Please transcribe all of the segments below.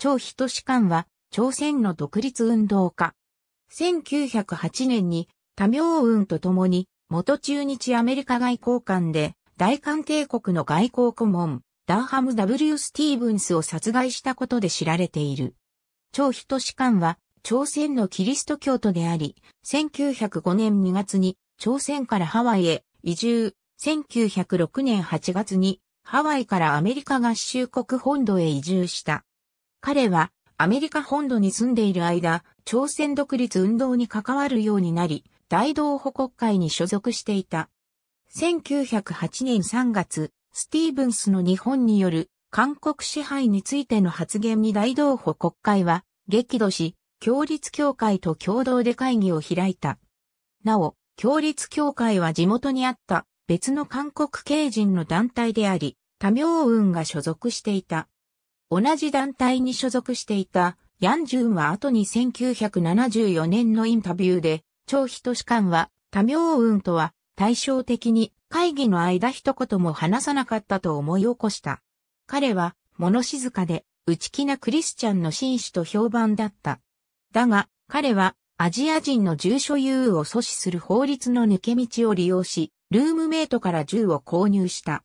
張人士官は、朝鮮の独立運動家。1908年に、多明運と共に、元中日アメリカ外交官で、大韓帝国の外交顧問、ダーハム・ W・ スティーブンスを殺害したことで知られている。張人士官は、朝鮮のキリスト教徒であり、1905年2月に、朝鮮からハワイへ移住、1906年8月に、ハワイからアメリカ合衆国本土へ移住した。彼はアメリカ本土に住んでいる間、朝鮮独立運動に関わるようになり、大同保国会に所属していた。1908年3月、スティーブンスの日本による韓国支配についての発言に大同保国会は激怒し、協立協会と共同で会議を開いた。なお、協立協会は地元にあった別の韓国系人の団体であり、多明運が所属していた。同じ団体に所属していたヤンジュンは後に1974年のインタビューで、張人士官は多名運とは対照的に会議の間一言も話さなかったと思い起こした。彼は物静かで内気なクリスチャンの紳士と評判だった。だが彼はアジア人の住所有を阻止する法律の抜け道を利用し、ルームメイトから銃を購入した。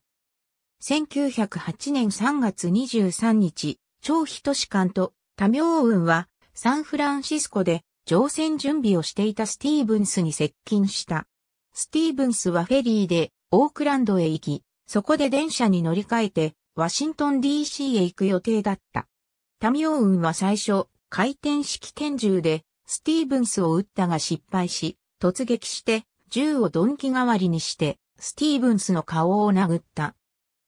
1908年3月23日、張一士官と多明雲はサンフランシスコで乗船準備をしていたスティーブンスに接近した。スティーブンスはフェリーでオークランドへ行き、そこで電車に乗り換えてワシントン DC へ行く予定だった。タミオンは最初、回転式拳銃でスティーブンスを撃ったが失敗し、突撃して銃を鈍器代わりにしてスティーブンスの顔を殴った。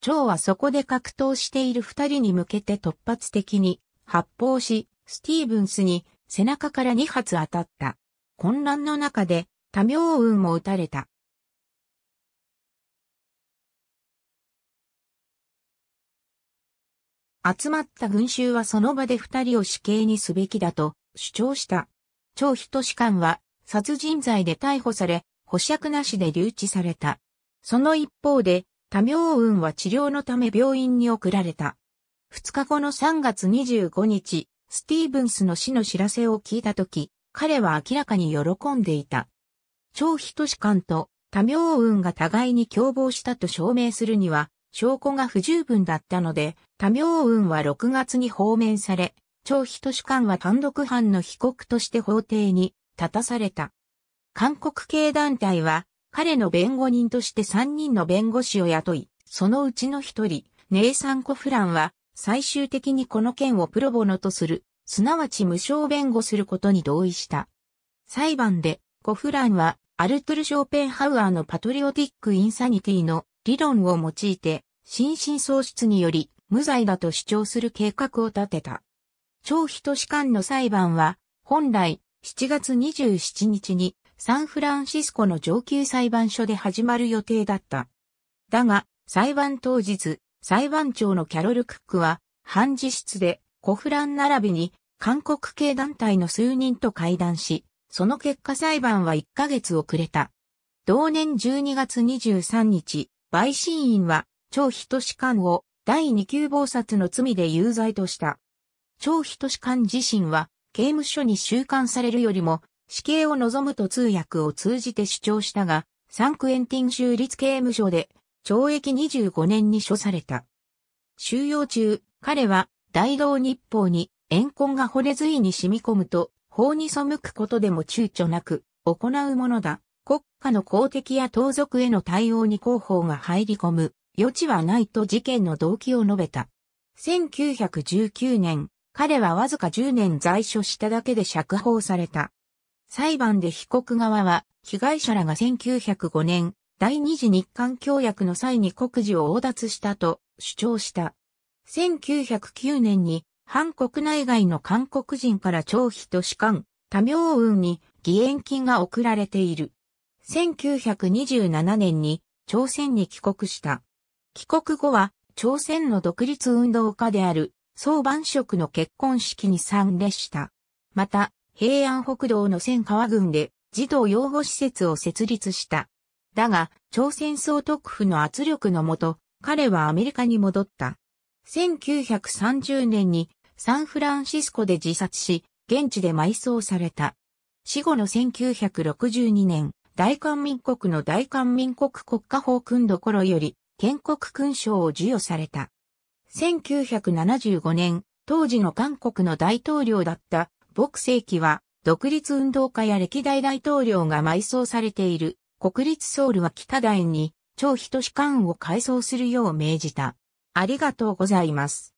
蝶はそこで格闘している二人に向けて突発的に発砲し、スティーブンスに背中から二発当たった。混乱の中で多妙運も撃たれた。集まった群衆はその場で二人を死刑にすべきだと主張した。張人士官は殺人罪で逮捕され、保釈なしで留置された。その一方で、多明雲は治療のため病院に送られた。2日後の3月25日、スティーブンスの死の知らせを聞いたとき、彼は明らかに喜んでいた。張飛都市官と多明雲が互いに共謀したと証明するには、証拠が不十分だったので、多明雲は6月に放免され、張飛都市官は単独犯の被告として法廷に立たされた。韓国系団体は、彼の弁護人として3人の弁護士を雇い、そのうちの一人、ネイサン・コフランは、最終的にこの件をプロボノとする、すなわち無償弁護することに同意した。裁判で、コフランは、アルトゥル・ショーペンハウアーのパトリオティック・インサニティの理論を用いて、心身喪失により、無罪だと主張する計画を立てた。張飛都市間の裁判は、本来、7月27日にサンフランシスコの上級裁判所で始まる予定だった。だが、裁判当日、裁判長のキャロル・クックは、判事室で、コフラン並びに、韓国系団体の数人と会談し、その結果裁判は1ヶ月遅れた。同年12月23日、陪審員は、張人志官を第二級謀殺の罪で有罪とした。張人志官自身は、刑務所に収監されるよりも、死刑を望むと通訳を通じて主張したが、サンクエンティン州立刑務所で懲役25年に処された。収容中、彼は大道日報に怨恨が骨髄に染み込むと、法に背くことでも躊躇なく行うものだ。国家の公的や盗賊への対応に広報が入り込む余地はないと事件の動機を述べた。1919年、彼はわずか10年在所しただけで釈放された。裁判で被告側は、被害者らが1905年、第二次日韓協約の際に国事を横奪したと主張した。1909年に、反国内外の韓国人から長費と士官、多名運に義援金が送られている。1927年に朝鮮に帰国した。帰国後は朝鮮の独立運動家である総番職の結婚式に参列した。また、平安北道の千川郡で児童養護施設を設立した。だが、朝鮮総督府の圧力のもと、彼はアメリカに戻った。1930年にサンフランシスコで自殺し、現地で埋葬された。死後の1962年、大韓民国の大韓民国国家法君どころより、建国勲章を授与された。1975年、当時の韓国の大統領だった朴世紀は、独立運動家や歴代大統領が埋葬されている、国立ソウルは北大に、超人士官を改装するよう命じた。ありがとうございます。